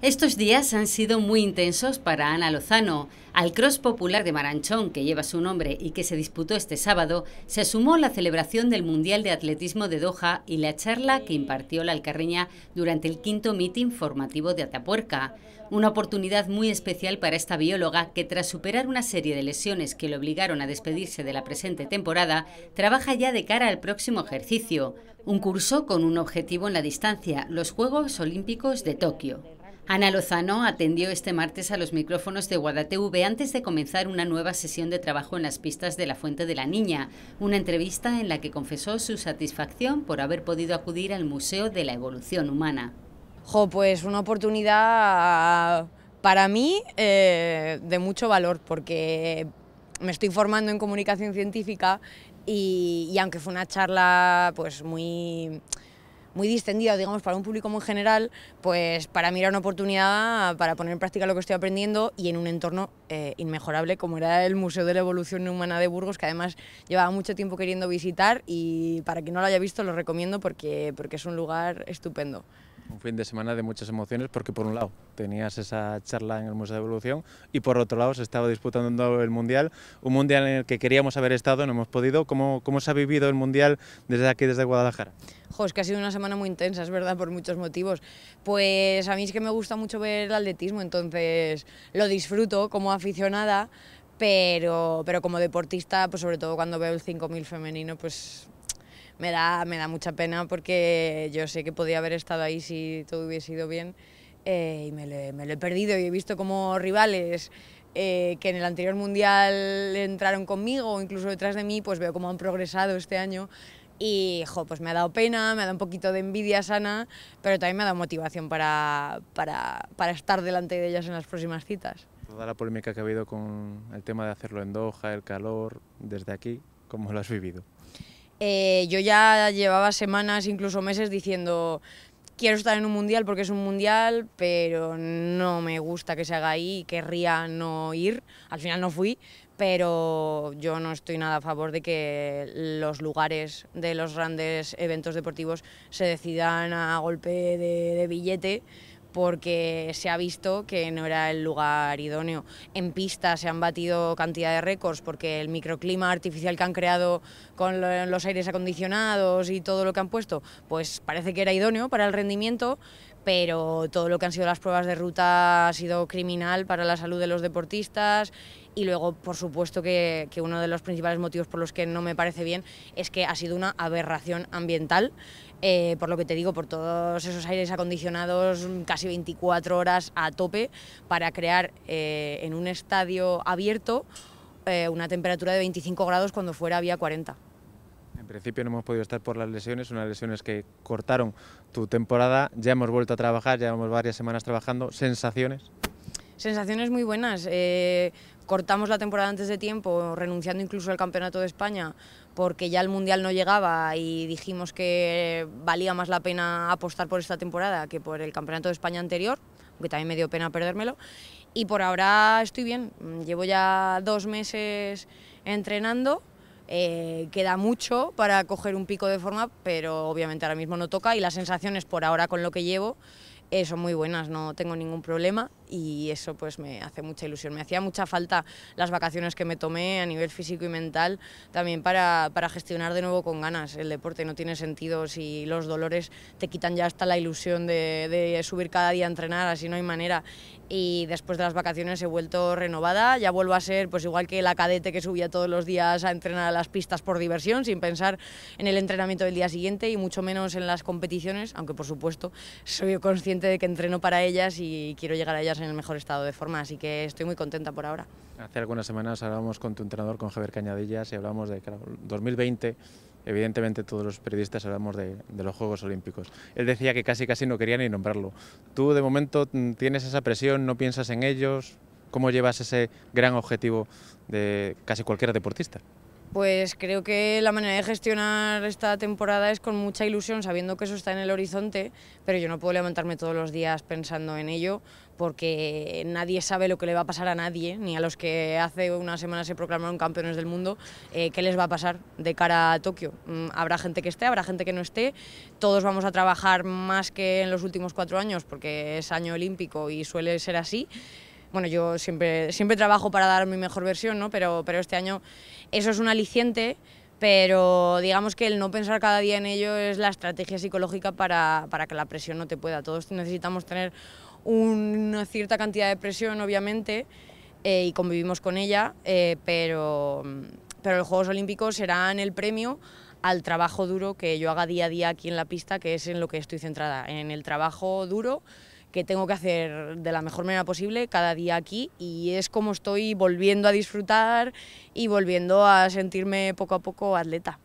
Estos días han sido muy intensos para Ana Lozano. Al Cross Popular de Maranchón, que lleva su nombre y que se disputó este sábado, se sumó la celebración del Mundial de Atletismo de Doha y la charla que impartió la Alcarreña durante el quinto mitin formativo de Atapuerca. Una oportunidad muy especial para esta bióloga que, tras superar una serie de lesiones que le obligaron a despedirse de la presente temporada, trabaja ya de cara al próximo ejercicio. Un curso con un objetivo en la distancia, los Juegos Olímpicos de Tokio. Ana Lozano atendió este martes a los micrófonos de Guadatv antes de comenzar una nueva sesión de trabajo en las pistas de la Fuente de la Niña, una entrevista en la que confesó su satisfacción por haber podido acudir al Museo de la Evolución Humana. Jo, pues una oportunidad para mí eh, de mucho valor porque me estoy formando en comunicación científica y, y aunque fue una charla pues muy muy distendido, digamos, para un público muy general, pues para mí era una oportunidad para poner en práctica lo que estoy aprendiendo y en un entorno eh, inmejorable como era el Museo de la Evolución Humana de Burgos, que además llevaba mucho tiempo queriendo visitar y para quien no lo haya visto lo recomiendo porque, porque es un lugar estupendo. Un fin de semana de muchas emociones porque por un lado tenías esa charla en el Museo de Evolución y por otro lado se estaba disputando el Mundial, un Mundial en el que queríamos haber estado, no hemos podido. ¿Cómo, cómo se ha vivido el Mundial desde aquí, desde Guadalajara? Jo, es que ha sido una semana muy intensa, es verdad, por muchos motivos. Pues a mí es que me gusta mucho ver el atletismo, entonces lo disfruto como aficionada, pero, pero como deportista, pues sobre todo cuando veo el 5.000 femenino, pues me da, me da mucha pena porque yo sé que podía haber estado ahí si todo hubiese ido bien eh, y me lo, he perdido y he visto como rivales eh, que en el anterior mundial entraron conmigo o incluso detrás de mí, pues veo cómo han progresado este año y pues me ha dado pena, me ha dado un poquito de envidia sana, pero también me ha dado motivación para, para estar delante de ellas en las próximas citas. Toda la polémica que ha habido con el tema de hacerlo en Doha, el calor, desde aquí, ¿cómo lo has vivido? Eh, yo ya llevaba semanas, incluso meses, diciendo quiero estar en un mundial porque es un mundial, pero no me gusta que se haga ahí, querría no ir, al final no fui, pero yo no estoy nada a favor de que los lugares de los grandes eventos deportivos se decidan a golpe de billete porque se ha visto que no era el lugar idóneo. En pista se han batido cantidad de récords porque el microclima artificial que han creado con los aires acondicionados y todo lo que han puesto, pues parece que era idóneo para el rendimiento, pero todo lo que han sido las pruebas de ruta ha sido criminal para la salud de los deportistas y luego, por supuesto, que, uno de los principales motivos por los que no me parece bien es que ha sido una aberración ambiental. Eh, por lo que te digo, por todos esos aires acondicionados casi 24 horas a tope para crear eh, en un estadio abierto eh, una temperatura de 25 grados cuando fuera había 40. En principio no hemos podido estar por las lesiones, unas lesiones que cortaron tu temporada, ya hemos vuelto a trabajar, llevamos varias semanas trabajando, sensaciones. Sensaciones muy buenas cortamos la temporada antes de tiempo, renunciando incluso al Campeonato de España, porque ya el Mundial no llegaba y dijimos que valía más la pena apostar por esta temporada que por el Campeonato de España anterior, aunque también me dio pena perdérmelo. Y por ahora estoy bien, llevo ya dos meses entrenando. Eh, queda mucho para coger un pico de forma, pero obviamente ahora mismo no toca y las sensaciones por ahora con lo que llevo eh, son muy buenas, no tengo ningún problema y eso pues me hace mucha ilusión. Me hacía mucha falta las vacaciones que me tomé a nivel físico y mental también para, gestionar de nuevo con ganas el deporte. No tiene sentido si los dolores te quitan ya hasta la ilusión de, de subir cada día a entrenar, así no hay manera. Y después de las vacaciones he vuelto renovada, ya vuelvo a ser pues igual que la cadete que subía todos los días a entrenar a las pistas por diversión sin pensar en el entrenamiento del día siguiente y mucho menos en las competiciones, aunque por supuesto soy consciente de que entreno para ellas y quiero llegar a ellas en el mejor estado de forma, así que estoy muy contenta por ahora. Hace algunas semanas hablábamos con tu entrenador, con Javier Cañadillas, y hablamos de 2020 evidentemente todos los periodistas hablamos de, de, los Juegos Olímpicos. Él decía que casi casi no quería ni nombrarlo. ¿Tú de momento mm, tienes esa presión, no piensas en ellos? ¿Cómo llevas ese gran objetivo de casi cualquier deportista? Pues creo que la manera de gestionar esta temporada es con mucha ilusión, sabiendo que eso está en el horizonte, pero yo no puedo levantarme todos los días pensando en ello, porque nadie sabe lo que le va a pasar a nadie, ni a los que hace una semana se proclamaron campeones del mundo, eh, qué les va a pasar de cara a Tokio. Mm, habrá gente que esté, habrá gente que no esté, todos vamos a trabajar más que en los últimos cuatro años, porque es año olímpico y suele ser así bueno, yo siempre, siempre trabajo para dar mi mejor versión, ¿no? pero, pero este año eso es un aliciente, pero digamos que el no pensar cada día en ello es la estrategia psicológica para, que la presión no te pueda. Todos necesitamos tener una cierta cantidad de presión, obviamente, eh, y convivimos con ella, eh, pero, pero los Juegos Olímpicos serán el premio al trabajo duro que yo haga día a día aquí en la pista, que es en lo que estoy centrada, en el trabajo duro que tengo que hacer de la mejor manera posible cada día aquí y es como estoy volviendo a disfrutar y volviendo a sentirme poco a poco atleta.